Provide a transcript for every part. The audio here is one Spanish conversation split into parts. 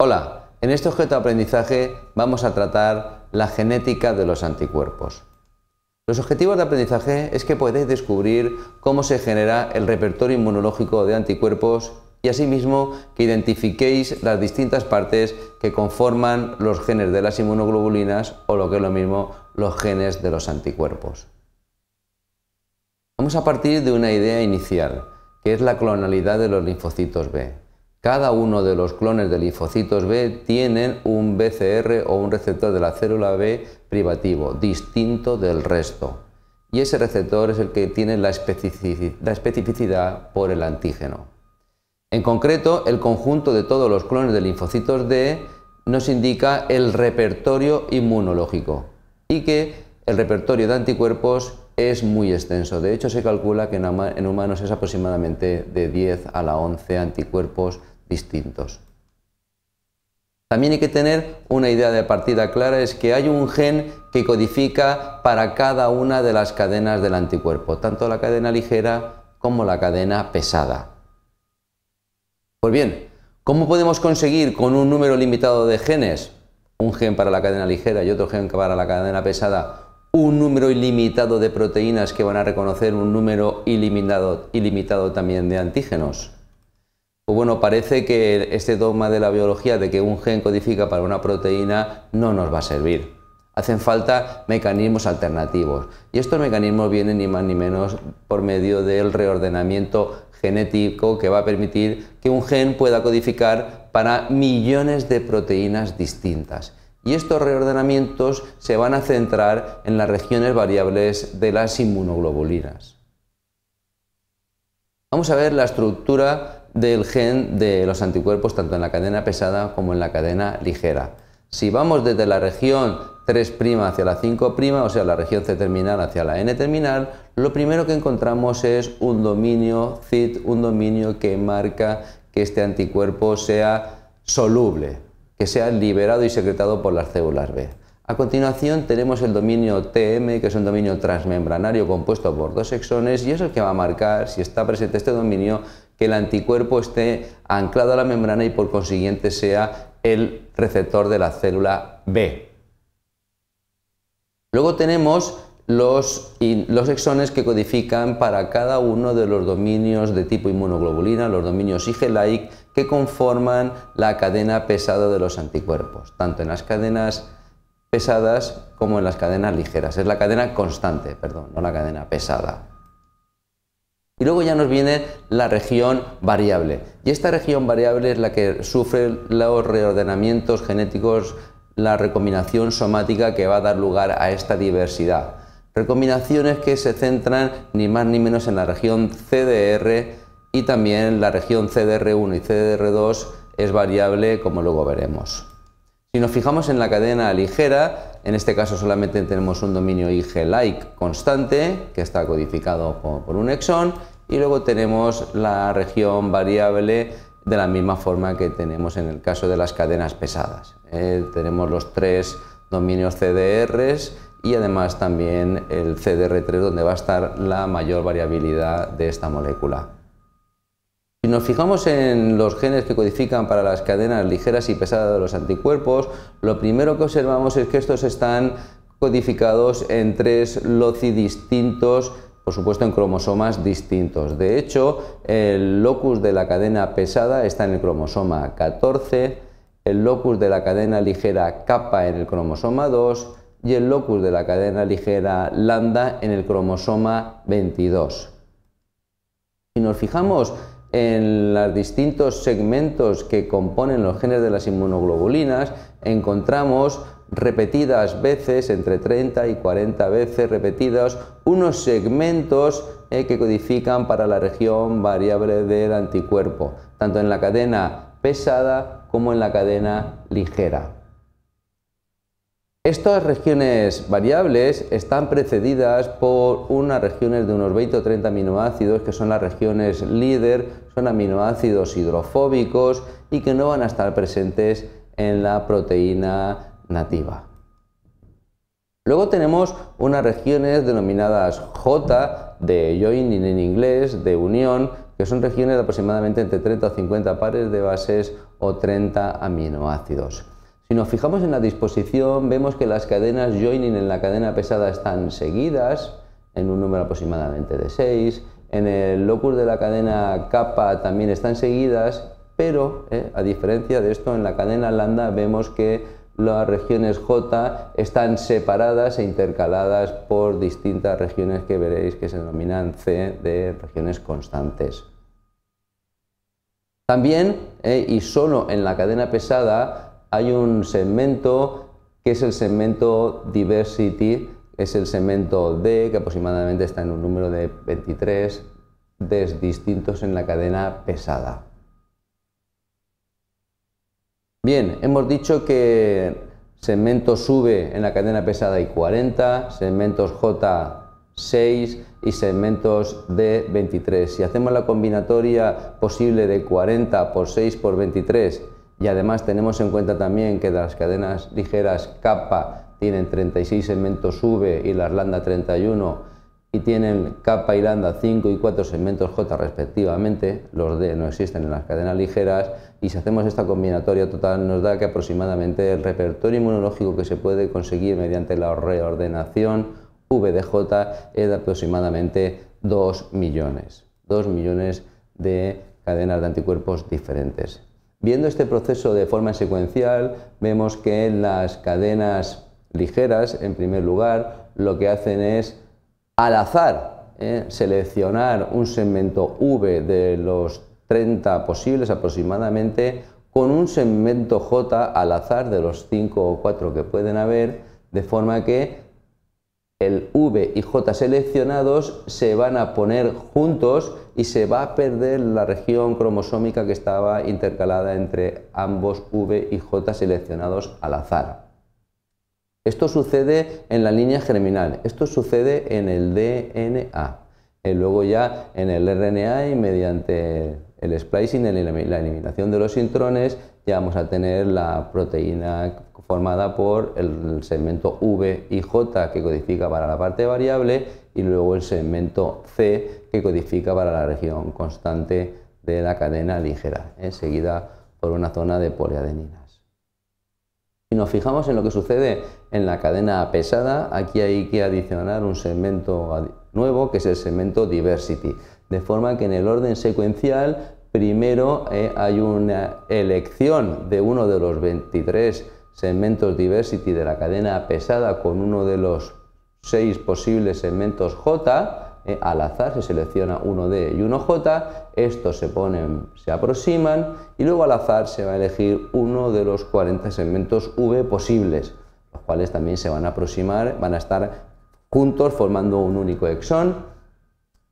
Hola, en este objeto de aprendizaje vamos a tratar la genética de los anticuerpos. Los objetivos de aprendizaje es que podéis descubrir cómo se genera el repertorio inmunológico de anticuerpos y asimismo que identifiquéis las distintas partes que conforman los genes de las inmunoglobulinas o lo que es lo mismo los genes de los anticuerpos. Vamos a partir de una idea inicial, que es la clonalidad de los linfocitos B. Cada uno de los clones de linfocitos B tienen un BCR o un receptor de la célula B privativo, distinto del resto. Y ese receptor es el que tiene la especificidad por el antígeno. En concreto, el conjunto de todos los clones de linfocitos D nos indica el repertorio inmunológico y que el repertorio de anticuerpos es muy extenso. De hecho, se calcula que en humanos es aproximadamente de 10 a la 11 anticuerpos distintos. También hay que tener una idea de partida clara, es que hay un gen que codifica para cada una de las cadenas del anticuerpo, tanto la cadena ligera como la cadena pesada. Pues bien, ¿cómo podemos conseguir con un número limitado de genes, un gen para la cadena ligera y otro gen para la cadena pesada, un número ilimitado de proteínas que van a reconocer un número ilimitado, ilimitado también de antígenos? Pues bueno, parece que este dogma de la biología de que un gen codifica para una proteína no nos va a servir. Hacen falta mecanismos alternativos. Y estos mecanismos vienen ni más ni menos por medio del reordenamiento genético que va a permitir que un gen pueda codificar para millones de proteínas distintas. Y estos reordenamientos se van a centrar en las regiones variables de las inmunoglobulinas. Vamos a ver la estructura del gen de los anticuerpos tanto en la cadena pesada como en la cadena ligera. Si vamos desde la región 3' hacia la 5', o sea, la región C terminal hacia la N terminal, lo primero que encontramos es un dominio CIT, un dominio que marca que este anticuerpo sea soluble, que sea liberado y secretado por las células B. A continuación tenemos el dominio TM, que es un dominio transmembranario compuesto por dos exones y es el que va a marcar si está presente este dominio que el anticuerpo esté anclado a la membrana y por consiguiente sea el receptor de la célula B. Luego tenemos los, exones que codifican para cada uno de los dominios de tipo inmunoglobulina, los dominios IG-like, que conforman la cadena pesada de los anticuerpos, tanto en las cadenas pesadas como en las cadenas ligeras. Es la cadena constante, perdón, no la cadena pesada. Y luego ya nos viene la región variable. Y esta región variable es la que sufre los reordenamientos genéticos, la recombinación somática que va a dar lugar a esta diversidad. Recombinaciones que se centran ni más ni menos en la región CDR y también la región CDR1 y CDR2 es variable como luego veremos. Si nos fijamos en la cadena ligera, en este caso solamente tenemos un dominio IG-like constante que está codificado por un exon y luego tenemos la región variable de la misma forma que tenemos en el caso de las cadenas pesadas. Eh, tenemos los tres dominios CDRs y además también el CDR3 donde va a estar la mayor variabilidad de esta molécula. Si nos fijamos en los genes que codifican para las cadenas ligeras y pesadas de los anticuerpos, lo primero que observamos es que estos están codificados en tres loci distintos, por supuesto en cromosomas distintos. De hecho, el locus de la cadena pesada está en el cromosoma 14, el locus de la cadena ligera kappa en el cromosoma 2 y el locus de la cadena ligera lambda en el cromosoma 22. Si nos fijamos en los distintos segmentos que componen los genes de las inmunoglobulinas encontramos repetidas veces, entre 30 y 40 veces repetidas, unos segmentos eh, que codifican para la región variable del anticuerpo, tanto en la cadena pesada como en la cadena ligera. Estas regiones variables están precedidas por unas regiones de unos 20 o 30 aminoácidos que son las regiones líder, son aminoácidos hidrofóbicos y que no van a estar presentes en la proteína nativa. Luego tenemos unas regiones denominadas J de joining en inglés, de unión, que son regiones de aproximadamente entre 30 o 50 pares de bases o 30 aminoácidos. Si nos fijamos en la disposición, vemos que las cadenas joining en la cadena pesada están seguidas, en un número aproximadamente de 6, en el locus de la cadena kappa también están seguidas, pero eh, a diferencia de esto, en la cadena lambda vemos que las regiones J están separadas e intercaladas por distintas regiones que veréis que se denominan C de regiones constantes. También, eh, y solo en la cadena pesada, hay un segmento que es el segmento diversity, es el segmento D, que aproximadamente está en un número de 23 Ds distintos en la cadena pesada. Bien, hemos dicho que segmentos V en la cadena pesada hay 40, segmentos J 6 y segmentos D 23. Si hacemos la combinatoria posible de 40 por 6 por 23 y además tenemos en cuenta también que las cadenas ligeras Kappa tienen 36 segmentos V y las lambda 31 y tienen Kappa y lambda 5 y 4 segmentos J respectivamente, los D no existen en las cadenas ligeras y si hacemos esta combinatoria total nos da que aproximadamente el repertorio inmunológico que se puede conseguir mediante la reordenación V de J es de aproximadamente 2 millones, 2 millones de cadenas de anticuerpos diferentes. Viendo este proceso de forma secuencial, vemos que en las cadenas ligeras, en primer lugar, lo que hacen es al azar ¿eh? seleccionar un segmento V de los 30 posibles aproximadamente con un segmento J al azar de los 5 o 4 que pueden haber, de forma que el V y J seleccionados se van a poner juntos y se va a perder la región cromosómica que estaba intercalada entre ambos V y J seleccionados al azar. Esto sucede en la línea germinal, esto sucede en el DNA, y luego ya en el RNA y mediante el splicing, la eliminación de los intrones vamos a tener la proteína formada por el segmento V y J que codifica para la parte variable y luego el segmento C que codifica para la región constante de la cadena ligera, ¿eh? seguida por una zona de poliadeninas. Si nos fijamos en lo que sucede en la cadena pesada, aquí hay que adicionar un segmento nuevo que es el segmento diversity, de forma que en el orden secuencial primero eh, hay una elección de uno de los 23 segmentos diversity de la cadena pesada con uno de los seis posibles segmentos J, eh, al azar se selecciona uno D y uno J, estos se ponen, se aproximan y luego al azar se va a elegir uno de los 40 segmentos V posibles, los cuales también se van a aproximar, van a estar juntos formando un único exón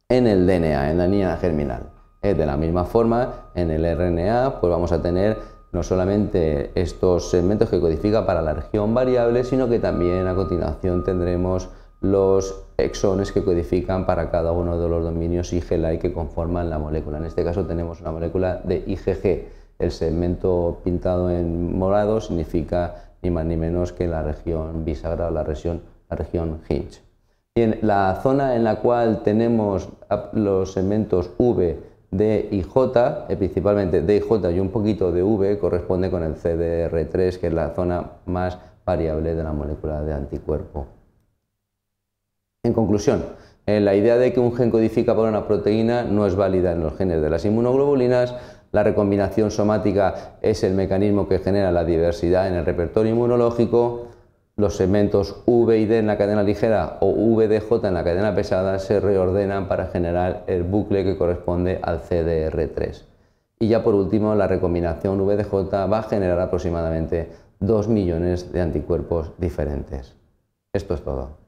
en el DNA, en la línea germinal. Eh, de la misma forma, en el RNA, pues vamos a tener no solamente estos segmentos que codifica para la región variable, sino que también a continuación tendremos los exones que codifican para cada uno de los dominios IgLi que conforman la molécula. En este caso tenemos una molécula de IgG. El segmento pintado en morado significa ni más ni menos que la región bisagra o la región, la región Hinge. la zona en la cual tenemos los segmentos V J, eh, principalmente D y un poquito de V, corresponde con el CDR3, que es la zona más variable de la molécula de anticuerpo. En conclusión, eh, la idea de que un gen codifica por una proteína no es válida en los genes de las inmunoglobulinas. La recombinación somática es el mecanismo que genera la diversidad en el repertorio inmunológico los segmentos V y D en la cadena ligera o VDJ en la cadena pesada se reordenan para generar el bucle que corresponde al CDR3. Y ya por último, la recombinación VDJ va a generar aproximadamente 2 millones de anticuerpos diferentes. Esto es todo.